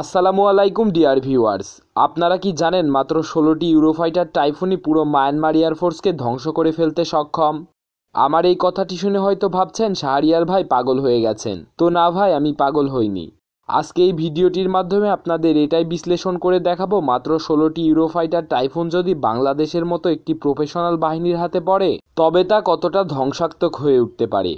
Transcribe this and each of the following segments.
আসসালামু আলাইকুম dear viewers আপনারা কি জানেন মাত্র ষোলোটি ইউরোফাইটার টাইফুনই পুরো মায়ানমার এয়ারফোর্সকে ধ্বংস করে ফেলতে সক্ষম আমার এই কথাটি শুনে হয়তো ভাবছেন শাহরিয়ার ভাই পাগল হয়ে গেছেন তো না ভাই আমি পাগল হইনি আজকে এই ভিডিওটির মাধ্যমে আপনাদের এটাই বিশ্লেষণ করে দেখাবো মাত্র ষোলোটি ইউরোফাইটার টাইফুন যদি বাংলাদেশের মতো একটি প্রফেশনাল বাহিনীর হাতে পড়ে তবে তা কতটা ধ্বংসাত্মক হয়ে উঠতে পারে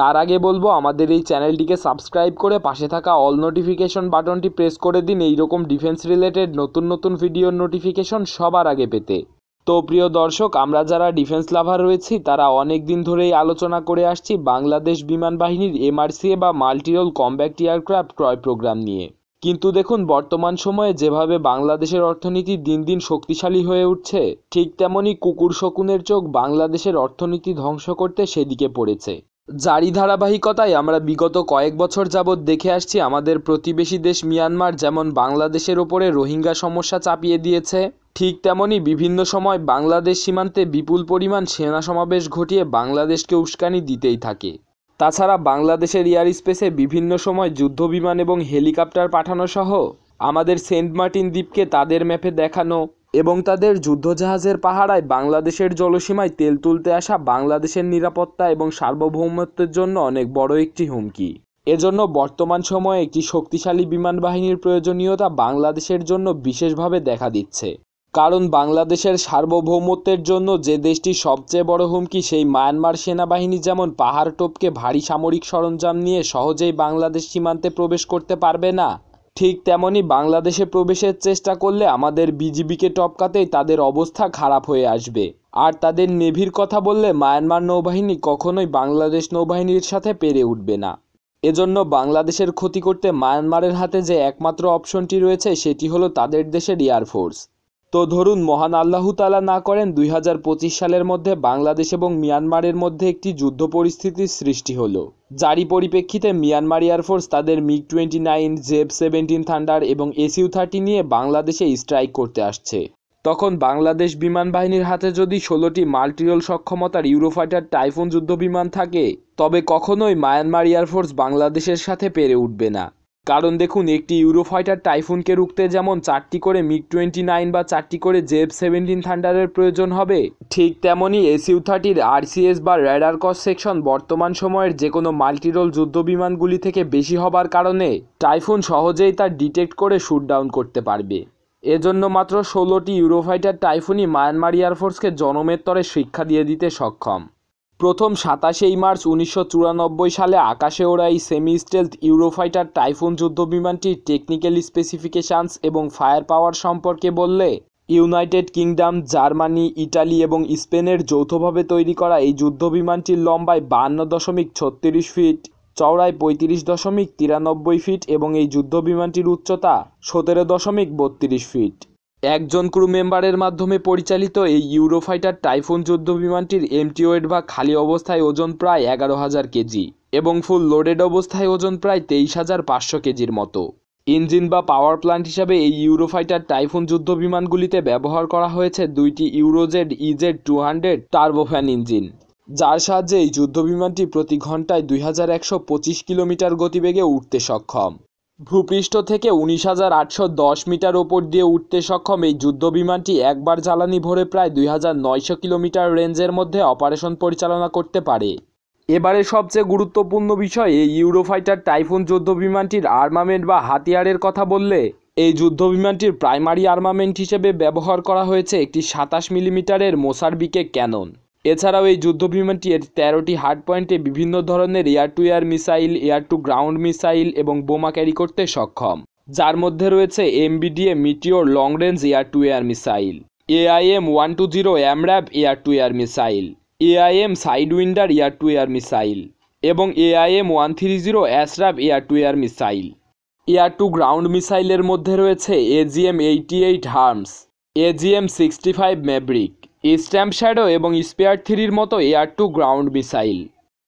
তার আগে বলবো আমাদের এই চ্যানেলটিকে সাবস্ক্রাইব করে পাশে থাকা অল নোটিফিকেশন বাটনটি প্রেস করে দিন এইরকম ডিফেন্স রিলেটেড নতুন নতুন ভিডিওর নোটিফিকেশন সবার আগে পেতে তো প্রিয় দর্শক আমরা যারা ডিফেন্স লাভার রয়েছি তারা অনেক দিন ধরেই আলোচনা করে আসছি বাংলাদেশ বিমান বাহিনীর এমআরসিএ বা মাল্টিরোল কমব্যাক্ট এয়ারক্রাফট ক্রয় প্রোগ্রাম নিয়ে কিন্তু দেখুন বর্তমান সময়ে যেভাবে বাংলাদেশের অর্থনীতি দিন দিন শক্তিশালী হয়ে উঠছে ঠিক তেমনই কুকুর শকুনের চোখ বাংলাদেশের অর্থনীতি ধ্বংস করতে সেদিকে পড়েছে জারি ধারাবাহিকতায় আমরা বিগত কয়েক বছর যাবৎ দেখে আসছি আমাদের প্রতিবেশী দেশ মিয়ানমার যেমন বাংলাদেশের ওপরে রোহিঙ্গা সমস্যা চাপিয়ে দিয়েছে ঠিক তেমনই বিভিন্ন সময় বাংলাদেশ সীমান্তে বিপুল পরিমাণ সেনা সমাবেশ ঘটিয়ে বাংলাদেশকে উস্কানি দিতেই থাকে তাছাড়া বাংলাদেশের এয়ার স্পেসে বিভিন্ন সময় যুদ্ধবিমান এবং হেলিকপ্টার পাঠানো সহ আমাদের সেন্ট মার্টিন দ্বীপকে তাদের ম্যাপে দেখানো এবং তাদের যুদ্ধজাহাজের পাহারায় বাংলাদেশের জলসীমায় তেল তুলতে আসা বাংলাদেশের নিরাপত্তা এবং সার্বভৌমত্বের জন্য অনেক বড় একটি হুমকি এজন্য বর্তমান সময়ে একটি শক্তিশালী বিমান বাহিনীর প্রয়োজনীয়তা বাংলাদেশের জন্য বিশেষভাবে দেখা দিচ্ছে কারণ বাংলাদেশের সার্বভৌমত্বের জন্য যে দেশটি সবচেয়ে বড় হুমকি সেই মায়ানমার সেনাবাহিনী যেমন পাহাড় টপকে ভারী সামরিক সরঞ্জাম নিয়ে সহজেই বাংলাদেশ সীমান্তে প্রবেশ করতে পারবে না ঠিক তেমনই বাংলাদেশে প্রবেশের চেষ্টা করলে আমাদের বিজিবিকে টপকাতেই তাদের অবস্থা খারাপ হয়ে আসবে আর তাদের নেভির কথা বললে মায়ানমার নৌবাহিনী কখনোই বাংলাদেশ নৌবাহিনীর সাথে পেরে উঠবে না এজন্য বাংলাদেশের ক্ষতি করতে মায়ানমারের হাতে যে একমাত্র অপশনটি রয়েছে সেটি হলো তাদের দেশের এয়ারফোর্স তো ধরুন মহান আল্লাহ তালা না করেন দুই সালের মধ্যে বাংলাদেশ এবং মিয়ানমারের মধ্যে একটি যুদ্ধ পরিস্থিতির সৃষ্টি হলো জারি পরিপ্রেক্ষিতে মিয়ানমার এয়ারফোর্স তাদের MiG twenty nine JF seventeen Thunder এবং এসিউ থার্টি নিয়ে বাংলাদেশে স্ট্রাইক করতে আসছে তখন বাংলাদেশ বিমান বাহিনীর হাতে যদি ষোলোটি মাল্টিরোল সক্ষমতার ইউরোফাইটার টাইফুন যুদ্ধ বিমান থাকে তবে কখনোই মায়ানমার এয়ারফোর্স বাংলাদেশের সাথে পেরে উঠবে না কারণ দেখুন একটি ইউরোফাইটার টাইফুনকে রুখতে যেমন চারটি করে মিগ টোয়েন্টি নাইন বা চারটি করে জেব সেভেন্টিন থান্ডারের প্রয়োজন হবে ঠিক তেমনই এসিউ থার্টির আরসিএস বা র্যাডার কস সেকশন বর্তমান সময়ের যে কোনো মাল্টিরোল যুদ্ধ বিমানগুলি থেকে বেশি হবার কারণে টাইফুন সহজেই তা ডিটেক্ট করে ডাউন করতে পারবে এজন্য মাত্র ষোলোটি ইউরোফাইটার টাইফুনই মায়ানমার এয়ারফোর্সকে জনমের তরে শিক্ষা দিয়ে দিতে সক্ষম প্রথম সাতাশেই মার্চ উনিশশো সালে আকাশে ওড়া এই সেমি স্টেলথ ইউরোফাইটার টাইফুন যুদ্ধবিমানটির টেকনিক্যাল স্পেসিফিকেশানস এবং ফায়ার পাওয়ার সম্পর্কে বললে ইউনাইটেড কিংডম জার্মানি ইটালি এবং স্পেনের যৌথভাবে তৈরি করা এই যুদ্ধবিমানটির লম্বায় বাহান্ন দশমিক ছত্রিশ ফিট চওড়ায় পঁয়ত্রিশ দশমিক তিরানব্বই ফিট এবং এই যুদ্ধবিমানটির উচ্চতা সতেরো দশমিক বত্রিশ ফিট একজন ক্রু মেম্বারের মাধ্যমে পরিচালিত এই ইউরোফাইটার টাইফুন যুদ্ধ বিমানটির এমটিওয়েড বা খালি অবস্থায় ওজন প্রায় এগারো হাজার কেজি এবং ফুল লোডেড অবস্থায় ওজন প্রায় তেইশ হাজার পাঁচশো কেজির মতো ইঞ্জিন বা পাওয়ার প্লান্ট হিসাবে এই ইউরোফাইটার টাইফুন বিমানগুলিতে ব্যবহার করা হয়েছে দুইটি Eurojet EJ two hundred turbofan engine যার সাহায্যে এই যুদ্ধ বিমানটি প্রতি ঘন্টায় দুই হাজার একশো পঁচিশ কিলোমিটার গতিবেগে উঠতে সক্ষম ভূপৃষ্ঠ থেকে উনিশ হাজার আটশো দশ মিটার ওপর দিয়ে উঠতে সক্ষম এই যুদ্ধ বিমানটি একবার জ্বালানি ভরে প্রায় দুই হাজার নয়শো কিলোমিটার রেঞ্জের মধ্যে অপারেশন পরিচালনা করতে পারে এবারে সবচেয়ে গুরুত্বপূর্ণ বিষয় এই ইউরোফাইটার টাইফুন যুদ্ধ বিমানটির আর্মামেন্ট বা হাতিয়ারের কথা বললে এই যুদ্ধ বিমানটির প্রাইমারি আর্মামেন্ট হিসেবে ব্যবহার করা হয়েছে একটি সাতাশ মিলিমিটারের বিকে ক্যানন এছাড়াও এই যুদ্ধ বিমানটি এর তেরোটি হার্ড পয়েন্টে বিভিন্ন ধরনের air to air missile air to ground missile এবং বোমা ক্যারি করতে সক্ষম যার মধ্যে রয়েছে MBDA Meteor long range air to air missile AIM one two zero AMRAAM air to air missile AIM Sidewinder air to air missile এবং AIM one three zero ASRAAM air to air missile air to ground মিসাইলের মধ্যে রয়েছে AGM eighty eight HARMs AGM sixty five Maverick storm shadow এবং Spear থ্রির মতো air to ground missile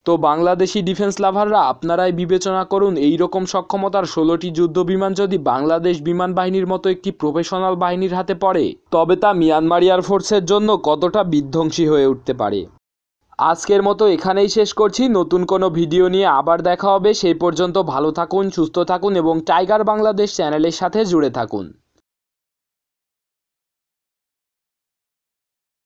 তো Bangladeshi defence লাভাররা আপনারাই বিবেচনা করুন এই রকম সক্ষমতার ষোলোটি যুদ্ধ বিমান যদি বাংলাদেশ বিমান বাহিনীর মতো একটি প্রফেশনাল বাহিনীর হাতে পড়ে তবে তা মিয়ানমার এয়ারফোর্সের জন্য কতটা বিধ্বংসী হয়ে উঠতে পারে আজকের মতো এখানেই শেষ করছি নতুন কোনো ভিডিও নিয়ে আবার দেখা হবে সেই পর্যন্ত ভালো থাকুন সুস্থ থাকুন এবং টাইগার বাংলাদেশ চ্যানেলের সাথে জুড়ে থাকুন